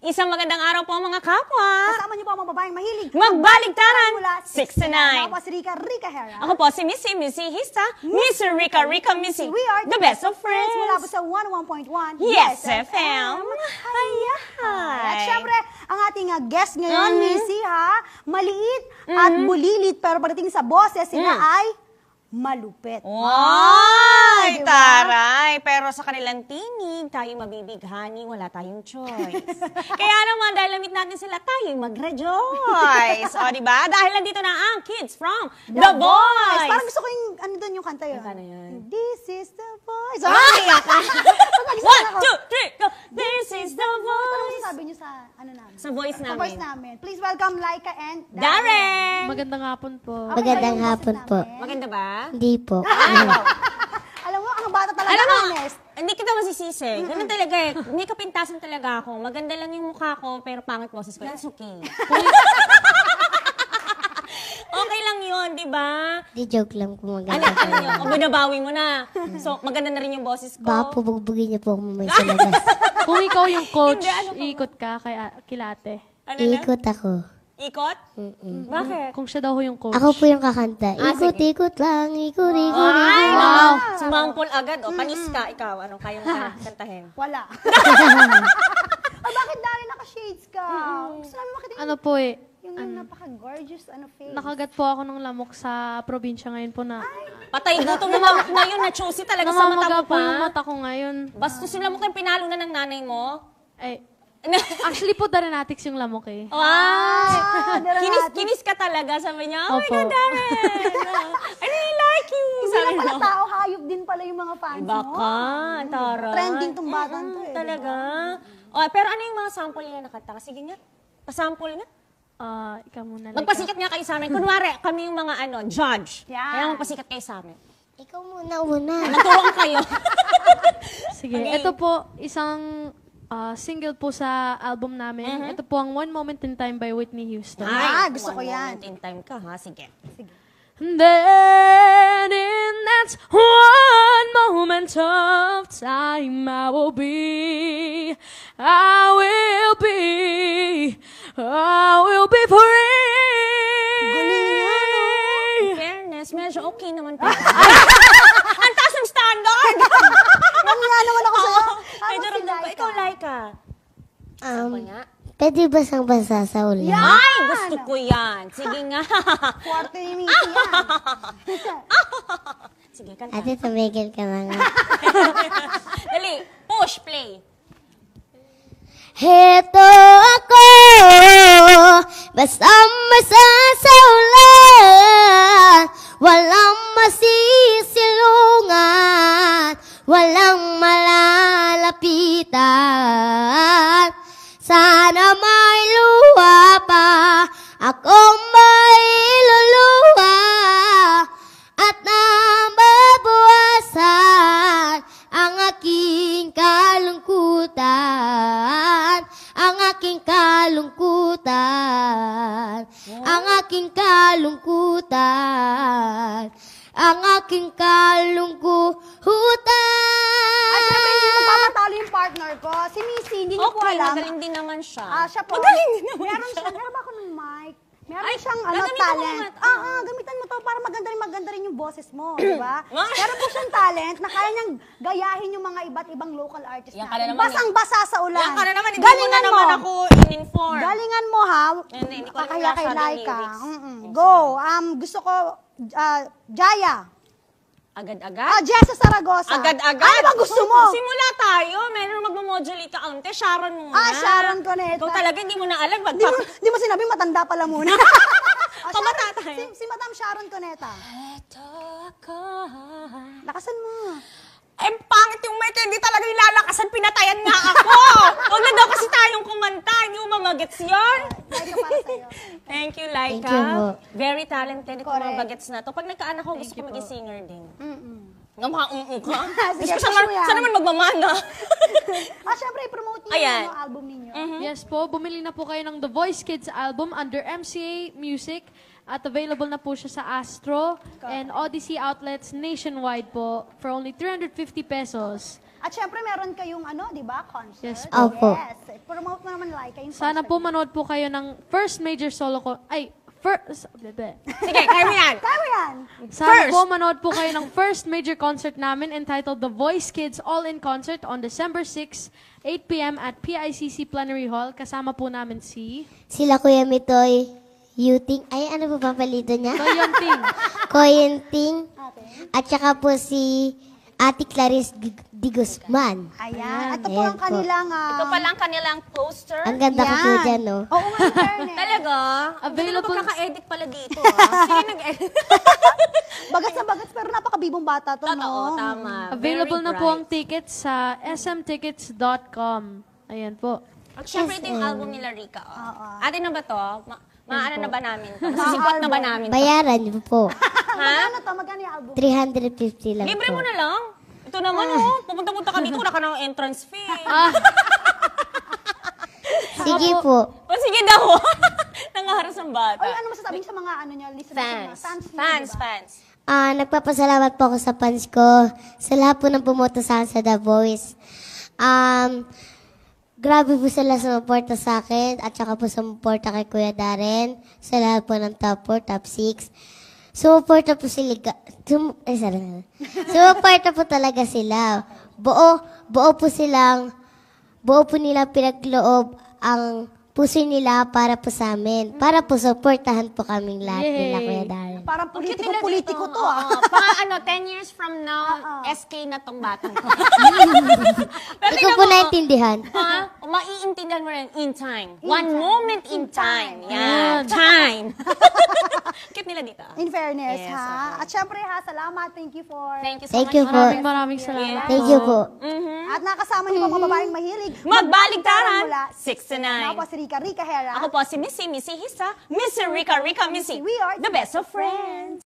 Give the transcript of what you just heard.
Isang magandang araw po mga kapwa. Kasama niyo po ang mga babaeng mahilig. Magbaligtaran! 69. Ako po si Rika Rika Hera. Ako po si Missy Missy Hista. Miss Rika Rika Missy. We are the, best, of friends. Mula po sa 101.1 Yes FM. Hiya! At syempre, ang ating uh, guest ngayon, mm. Missy ha, maliit at mm. bulilit pero pagdating sa boses, sina mm. ay malupit. Ay, diba? taray! Pero sa kanilang tinig, tayo mabibighani, wala tayong choice. Kaya naman, dahil lamit natin sila, tayo mag-rejoice. o, diba? Dahil nandito na ang kids from The, the Voice. Voice. Parang gusto ko yung, ano doon yung kanta yun? Yung yun. This is The Boys! Oh, ah! sa voice namin. Sa voice namin. Please welcome Laika and Darren! Magandang hapon po. Okay, Magandang hapon po. Maganda ba? Hindi po. Ah, oh. ano? Alam mo, ang bata talaga, Alam mo, honest. Eh. hindi kita masisisi. Ganun talaga eh. Hindi kapintasan talaga ako. Maganda lang yung mukha ko, pero pangit boses ko. That's okay. yun, di ba? Di joke lang kung maganda. Anak niyo, o binabawi mo na. So, maganda na rin yung boses ko. Baka pubugbugin niya po ako mamaya sa labas. Kung ikaw yung coach, Hindi, ano kung- ka kay kilate. Ano na? ako. Ikot? Bakit? Kung siya daw ho yung coach. Ako po yung kakanta. Ah, ikot-ikot lang, ikot-ikot. Ay, wow. Sumangkol agad. O, panis ka. Ikaw, anong kayang ka- kantahin? Wala. ah, bakit dahil naka-shades ka? Gusto namin makita ano po eh, yung Ano? napaka-gorgeous ano face. Nakagat po ako ng lamok sa probinsya ngayon po na Patay na na lamok ngayon na chosy talaga sa mata mo namamaga po pa. yung mata ko ngayon. Bastos yung lamok yung pinalo na ng nanay mo. Ay, actually po Daranatics yung lamok eh. wow! Ah! Ah, kinis, kinis ka talaga, sabi niya. Oh my God, Darren! I really like you! Hindi Sabi lang pala mo. tao, hayop din pala yung mga fans mo. Baka, Tara. Trending tong batang to eh, Talaga. Oh, pero ano yung mga sample nila nakata? Sige nga, pasample na. Ah, ikaw muna. Like, Magpasikat nga kayo sa amin. Kunwari, kami yung mga ano, judge. Yeah. Kaya magpasikat kayo sa amin. Ikaw muna una. Naturoan kayo. Sige, Okay. ito po isang ah, single po sa album namin. Mm-hmm. Ito po ang One Moment in Time by Whitney Houston. Ah, gusto ko one yan. moment in time ka, ha? Sige. And then in that one moment of time I will be, I will be I will be free. Galing yan, oh. fairness, medyo okay naman pa. Ang taas ng standard! Nangiya naman ako sa'yo. Medyo si ramdam ko. Laika? Ikaw, Laika. Um, Ano nga? Pwede basang-basa sa ulan? Yeah. gusto ko yan. Sige nga. Kwarto ni Missy yan. Sige, kanta. Ate, tumigil ka na Dali, push, play. Heto ako! Basta't masasaulan Walang masisilungan Walang malalapitan aking kalungkutan. Ang aking kalungkutan. Ay, syempre, hindi ko papatalo yung partner ko. Si Missy, hindi niyo ko Okay, alam. magaling din naman siya. Ah, siya po. Magaling din naman meron siya. Meron ba ako ng mic? Meron Ay, siyang ano, gagamitan mo talent. nga. Ah, ah, gamitan mo to para maganda rin maganda rin yung boses mo, di ba? Ma- Meron po siyang talent na kaya niyang gayahin yung mga iba't ibang local artists Yan ka naman eh. Basang-basa sa ulan. Yan ka na naman, hindi mo na naman ako form. Galingan mo ha. Hindi, Pakaya kay sabi ni Laika. Go. Um, gusto ko, ah, Jaya. Agad-agad? Ah, Jessa Saragosa. Agad-agad? Ano gusto mo? Oh, simula tayo. Meron magmamodulate ka, ante. Sharon muna. Ah, Sharon Cuneta. Ikaw talaga, hindi mo na alam. Hindi mo, Magpap- di mo sinabi, matanda pala muna. Ah, Pabata tayo. Si, si Madam Sharon Coneta. Ito ako. Lakasan mo. Eh, pangit yung may candy talaga nilalakasan, pinatayan nga ako. Huwag na daw kasi tayong kumanta, hindi mo mga gets yun. Thank you, Laika. Thank you Very talented itong mga bagets na to. Pag nagkaanak ako, gusto ko maging singer din. Nga mga um -um ka. Sige, Gusto ko sana, push mo yan. magmamana. Ah, syempre, i-promote niyo Ayan. yung album ninyo. Mm-hmm. Yes po, bumili na po kayo ng The Voice Kids album under MCA Music. At available na po siya sa Astro and Odyssey outlets nationwide po for only 350 pesos. At syempre, meron kayong ano, di ba? Concert. Yes po. Opo. Yes. Promote mo naman like kayong Sana po manood po kayo ng first major solo ko. Ay, first... Bebe. Sige, kaya mo yan. Kaya Sana First. po manood po kayo ng first major concert namin entitled The Voice Kids All in Concert on December 6, 8 p.m. at PICC Plenary Hall. Kasama po namin si... Sila Kuya Mitoy, Yuting. Ay, ano po papalido niya? Koyunting. Koyunting. At saka po si Ate Clarice Di Guzman. Ayan. Ito po Ayan ang po. kanilang... ah, Ito pala ang kanilang poster. Ang ganda ko po Yan. dyan, no? Oo nga, Talaga? Available. Available- Magkaka-edit pala dito. Ah. Sino nag-edit? Bagas na bagas, pero napakabibong bata to, Totoo, no? tama. Available Very na po ang tickets sa smtickets.com. Ayan po. Siyempre, ito yung um, album nila Rika. Oh. Oo. Atin ano na ba to? Ma- Maano na ba namin to? Masisipot na ba namin to? Bayaran niyo po. Magkano to? Magkano yung album? 350 lang Libre po. mo na lang. Ito naman, ah. oh. Pupunta-punta kami dito, wala ka ng entrance fee. Ah. Sige po. O oh, sige daw. Nangaharas ng bata. Oy, ano masasabi niyo sa mga ano niya, Fans. Sa Fans, fans, diba? fans. Ah, nagpapasalamat po ako sa fans ko. Sa lahat po ng pumunta sa akin sa The Voice. Um, Grabe po sila sa suporta sa akin at saka po sa suporta kay Kuya Darren sa lahat po ng top 4, top 6. Sumuporta po sila. Sum, ay, sorry. Sumuporta po talaga sila. Buo, buo po silang, buo po nila pinagloob ang puso nila para po sa amin. Para po supportahan po kaming lahat nila, Kuya Darren. Parang politiko, politiko to ah. Mga ano, 10 years from now, SK na tong batang to. Pero Ikaw po naintindihan. ha? O, maiintindihan mo rin in time. One moment in time. Yeah. Time. Cute nila dito. In fairness, Yes, ha? At syempre, ha, salamat. Thank you for... Thank you so Thank much. you po. Maraming maraming salamat. Thank you po. Mhm. At nakasama niyo po mga mahilig. Magbaligtaran! Mula 6 to 9. Ako po si Rika Rika Hera. Ako po si Missy Missy Hisa. Miss Rika Rika Missy. We are the best of friends.